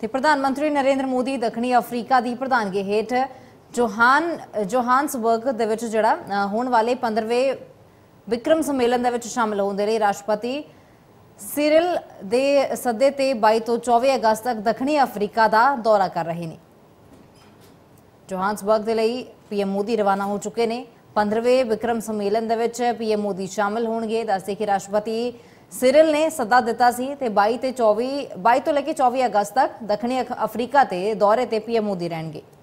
ਤੇ ਪ੍ਰਧਾਨ ਮੰਤਰੀ ਨਰਿੰਦਰ ਮੋਦੀ ਦੱਖਣੀ ਅਫਰੀਕਾ ਦੀ ਪ੍ਰਧਾਨਗੀ ਹੇਠ ਜੋਹਾਨ ਜੋਹਾਨਸਬਰਗ ਦੇ ਵਿੱਚ ਜਿਹੜਾ ਹੋਣ ਵਾਲੇ 15ਵੇਂ ਵਿਕਰਮ ਸੰਮੇਲਨ ਦੇ ਵਿੱਚ ਸ਼ਾਮਲ ਹੋਣ ਦੇ ਲਈ ਰਾਸ਼ਟਰਪਤੀ ਸਿਰਲ ਦੇ ਸੱਦੇ ਤੇ 22 ਤੋਂ 24 ਅਗਸਤ ਤੱਕ ਦੱਖਣੀ ਅਫਰੀਕਾ ਦਾ ਦੌਰਾ ਕਰ ਰਹੇ ਨੇ ਜੋਹਾਨਸਬਰਗ ਦੇ ਲਈ ਪੀਐਮ ਮੋਦੀ ਰਵਾਨਾ ਹੋ ਚੁੱਕੇ ਨੇ 15ਵੇਂ ਵਿਕਰਮ ਸੰਮੇਲਨ ਦੇ ਵਿੱਚ ਪੀਐਮ ਮੋਦੀ ਸ਼ਾਮਲ ਹੋਣਗੇ ਦੱਸਦੇ ਕਿ ਰਾਸ਼ਟਰਪਤੀ ਸਿਰਲ ਨੇ ਸੱਦਾ ਦਿੱਤਾ ਸੀ ਤੇ 22 ਤੇ 24 22 ਤੋਂ ਲੈ ਕੇ 24 ਅਗਸਤ ਤੱਕ ਦੱਖਣੀ ਅਫਰੀਕਾ ਤੇ ਦੌਰੇ ਤੇ ਪੀਐਮ ਮੋਦੀ ਰਹਿਣਗੇ